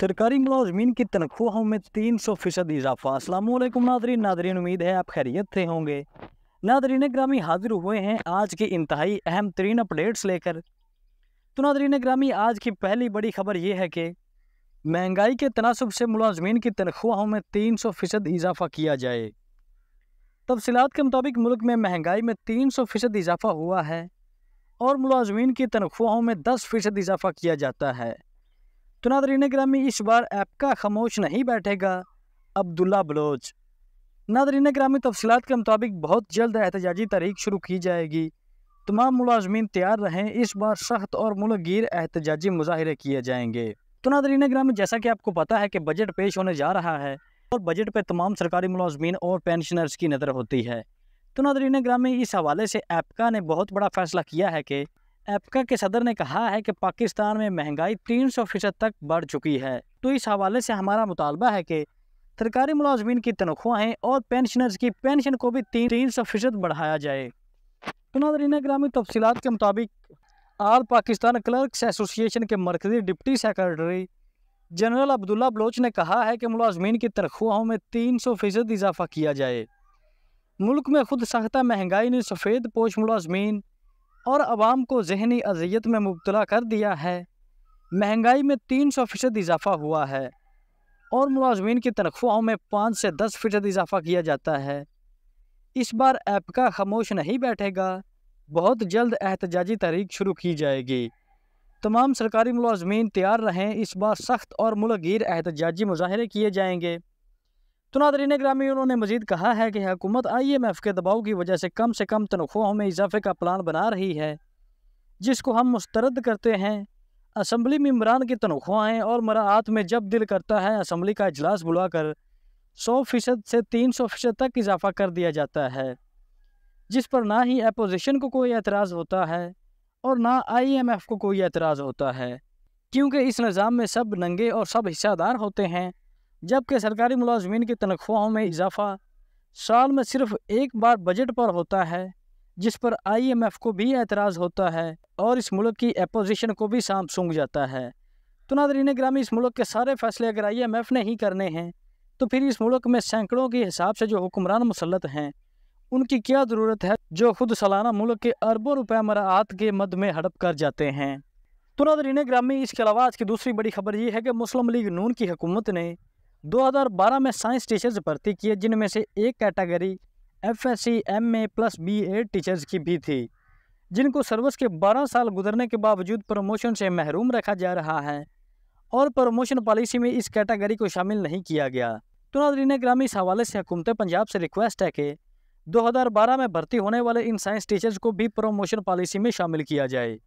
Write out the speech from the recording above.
सरकारी मुलाजमीन की तनख्वाहों में तीन सौ फीसद इजाफा असलम नादरीन नादरीन उम्मीद है आप खैरियत से होंगे नादरीन ग्रामी हाजिर हुए हैं आज की इंतहाई अहम तरीन अपडेट्स लेकर तो नादरीन ग्रामी आज की पहली बड़ी खबर यह है कि महंगाई के तनासब से मुलाजमीन की तनख्वाहों में तीन सौ फीसद इजाफा किया जाए तफसीत के मुताबिक मुल्क में महंगाई में तीन सौ फीसद इजाफा हुआ है और मुलाजमीन की तनख्वाहों में दस फीसद इजाफा किया जाता है तो नादरीन ग्राम इस बार का खामोश नहीं बैठेगा अब्दुल्ला बलोच नादरीन ग्रामी तफसलत के मुताबिक बहुत जल्द एहतजाजी तारीख शुरू की जाएगी तमाम मुलाजमीन तैयार रहें इस बार सख्त और मुलगिर एहतजाजी मुजाहरे किए जाएंगे तो नादरीन ग्रामी जैसा कि आपको पता है कि बजट पेश होने जा रहा है और बजट पर तमाम सरकारी मुलाजमीन और पेंशनर्स की नज़र होती है तो नादरीन ग्रामी इस हवाले से एपका ने बहुत बड़ा फैसला किया है कि एपका के सदर ने कहा है कि पाकिस्तान में महंगाई तीन सौ फीसद तक बढ़ चुकी है तो इस हवाले से हमारा मुतालबा है कि सरकारी मुलाजमीन की तनख्वाहें और पेंशनर्स की पेंशन को भी तीन तीन सौ फीसद बढ़ाया जाए तो नादरीन ग्रामीण तफसीत के मुताबिक आल पाकिस्तान क्लर्कस एसोसिएशन के मरकजी deputy secretary general Abdullah Baloch ने कहा है कि मुलाजमीन की तनख्वाहों में तीन सौ फीसद इजाफा किया जाए मुल्क में खुद सख्ता महंगाई ने सफ़ेद पोश मुलाजमीन और आवाम को जहनी अजियत में मुबतला कर दिया है महंगाई में तीन सौ फ़ीसद इजाफा हुआ है और मुलाजमीन की तनख्वाहों में पाँच से दस फ़ीसद इजाफा किया जाता है इस बार ऐपका खामोश नहीं बैठेगा बहुत जल्द एहतजाजी तहरीक शुरू की जाएगी तमाम सरकारी मुलाजमीन तैयार रहें इस बार सख्त और मुलगिर एहतजाजी मुजाहरे किए जाएंगे तो नादरीन ने उन्होंने मजीद कहा है कि हुकूमत आई एम एफ़ के दबाव की वजह से कम से कम तनख्वाहों में इजाफे का प्लान बना रही है जिसको हम मुस्तरद करते हैं असम्बली मम्बरान की तनख्वाहें और मराहत में जब दिल करता है असम्बली का अजलास बुलाकर सौ फ़ीसद से तीन सौ फ़ीसद तक इजाफा कर दिया जाता है जिस पर ना ही अपोजिशन को कोई एतराज़ होता है और ना आई एम एफ़ को कोई एतराज़ होता है क्योंकि इस निज़ाम में सब नंगे और सब हिस्सादार होते हैं जबकि सरकारी मुलाजमीन की तनख्वाहों में इजाफा साल में सिर्फ एक बार बजट पर होता है जिस पर आई एम एफ़ को भी एतराज़ होता है और इस मुल्क की अपोजिशन को भी सांप सूंघ जाता है तो नादरीन ग्रामी इस मुल्क के सारे फैसले अगर आई एम एफ़ ने ही करने हैं तो फिर इस मुल्क में सैकड़ों के हिसाब से जो हुक्मरान मुसलत हैं उनकी क्या ज़रूरत है जो खुद सालाना मुल्क के अरबों रुपये मराहत के मद में हड़प कर जाते हैं तो नादरीन ग्रामी इसके अलावा आज की दूसरी बड़ी खबर ये है कि मुस्लिम लीग नून की हुकूमत ने 2012 में साइंस टीचर्स भर्ती किए जिनमें से एक category F S C M A plus B A teachers की भी थी जिनको सर्विस के 12 साल गुजरने के बावजूद प्रमोशन से महरूम रखा जा रहा है और प्रमोशन पॉलिसी में इस कैटेगरी को शामिल नहीं किया गया तो नादरीन ग्रामी इस हवाले से हुकूमत पंजाब से रिक्वेस्ट है कि 2012 में भर्ती होने वाले इन साइंस टीचर्स को भी प्रमोशन पॉलिसी में शामिल किया जाए